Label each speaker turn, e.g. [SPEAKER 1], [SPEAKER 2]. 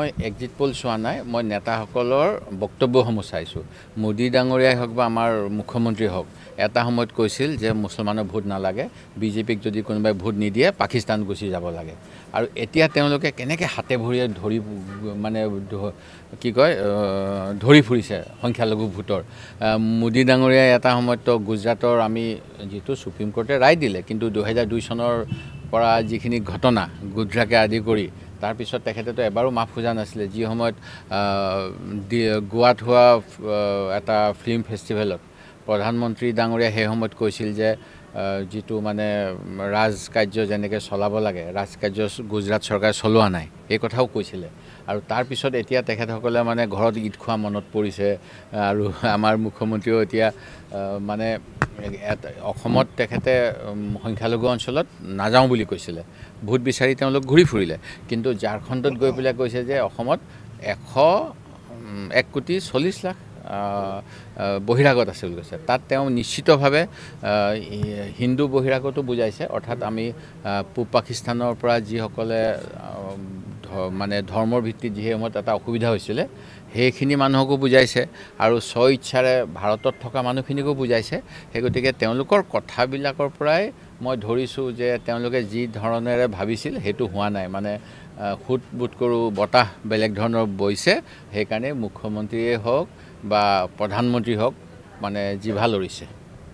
[SPEAKER 1] মই এক্সিট পল চোৱা নাই মই নেতাসকলৰ বক্তব্যসমূহ চাইছোঁ মোদী ডাঙৰীয়াই হওক বা আমাৰ মুখ্যমন্ত্ৰী হওক এটা সময়ত কৈছিল যে মুছলমানৰ ভোট নালাগে বিজেপিক যদি কোনোবাই ভোট নিদিয়ে পাকিস্তান গুচি যাব লাগে আৰু এতিয়া তেওঁলোকে কেনেকৈ হাতে ভৰিয়ে ধৰি মানে কি কয় ধৰি ফুৰিছে সংখ্যালঘু ভোটৰ মোদী ডাঙৰীয়াই এটা সময়ততো গুজৰাটৰ আমি যিটো ছুপ্ৰিম কোৰ্টে ৰায় দিলে কিন্তু দুহেজাৰ দুই চনৰ পৰা যিখিনি ঘটনা গুজৰাকে আদি কৰি তাৰপিছত তেখেতেতো এবাৰো মাফ খোজা নাছিলে যি সময়ত গোৱাত হোৱা এটা ফিল্ম ফেষ্টিভেলত প্ৰধানমন্ত্ৰী ডাঙৰীয়াই সেই সময়ত কৈছিল যে যিটো মানে ৰাজ কাৰ্য যেনেকৈ চলাব লাগে ৰাজকাৰ্য গুজৰাট চৰকাৰে চলোৱা নাই সেই কথাও কৈছিলে আৰু তাৰপিছত এতিয়া তেখেতসকলে মানে ঘৰত গীত খোৱা মনত পৰিছে আৰু আমাৰ মুখ্যমন্ত্ৰীও এতিয়া মানে অসমত তেখেতে সংখ্যালঘু অঞ্চলত নাযাওঁ বুলি কৈছিলে ভোট বিচাৰি তেওঁলোক ঘূৰি ফুৰিলে কিন্তু ঝাৰখণ্ডত গৈ পেলাই কৈছে যে অসমত এশ এক কোটি চল্লিছ লাখ বহিৰাগত আছে বুলি কৈছে তাত তেওঁ নিশ্চিতভাৱে হিন্দু বহিৰাগতো বুজাইছে অৰ্থাৎ আমি পূব পাকিস্তানৰ পৰা যিসকলে মানে ধৰ্মৰ ভিত্তিত যি সময়ত এটা অসুবিধা হৈছিলে সেইখিনি মানুহকো বুজাইছে আৰু স্ব ইচ্ছাৰে ভাৰতত থকা মানুহখিনিকো বুজাইছে সেই গতিকে তেওঁলোকৰ কথাবিলাকৰ পৰাই মই ধৰিছোঁ যে তেওঁলোকে যি ধৰণেৰে ভাবিছিল সেইটো হোৱা নাই মানে সোঁত বোধ কৰোঁ বতাহ বেলেগ ধৰণৰ বৈছে সেইকাৰণে মুখ্যমন্ত্ৰীয়ে হওক বা প্ৰধানমন্ত্ৰী হওক মানে জিভা লৰিছে